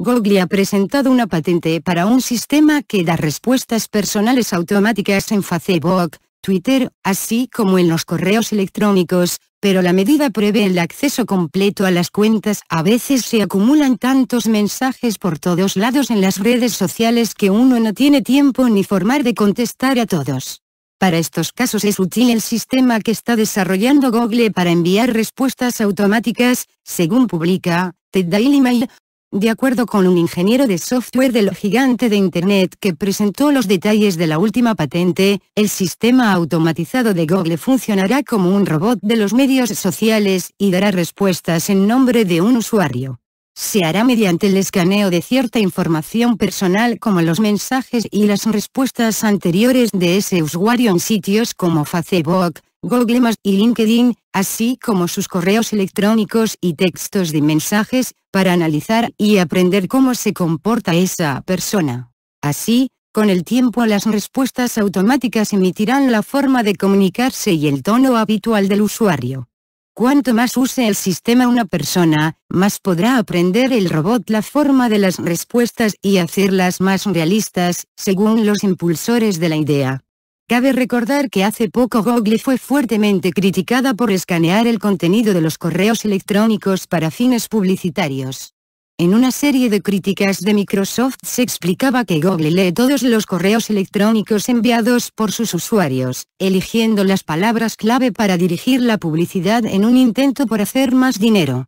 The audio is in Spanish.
Google ha presentado una patente para un sistema que da respuestas personales automáticas en Facebook, Twitter, así como en los correos electrónicos, pero la medida prevé el acceso completo a las cuentas. A veces se acumulan tantos mensajes por todos lados en las redes sociales que uno no tiene tiempo ni formar de contestar a todos. Para estos casos es útil el sistema que está desarrollando Google para enviar respuestas automáticas, según publica The Daily Mail, de acuerdo con un ingeniero de software de lo gigante de Internet que presentó los detalles de la última patente, el sistema automatizado de Google funcionará como un robot de los medios sociales y dará respuestas en nombre de un usuario. Se hará mediante el escaneo de cierta información personal como los mensajes y las respuestas anteriores de ese usuario en sitios como Facebook, Google y LinkedIn, así como sus correos electrónicos y textos de mensajes, para analizar y aprender cómo se comporta esa persona. Así, con el tiempo las respuestas automáticas emitirán la forma de comunicarse y el tono habitual del usuario. Cuanto más use el sistema una persona, más podrá aprender el robot la forma de las respuestas y hacerlas más realistas, según los impulsores de la idea. Cabe recordar que hace poco Google fue fuertemente criticada por escanear el contenido de los correos electrónicos para fines publicitarios. En una serie de críticas de Microsoft se explicaba que Google lee todos los correos electrónicos enviados por sus usuarios, eligiendo las palabras clave para dirigir la publicidad en un intento por hacer más dinero.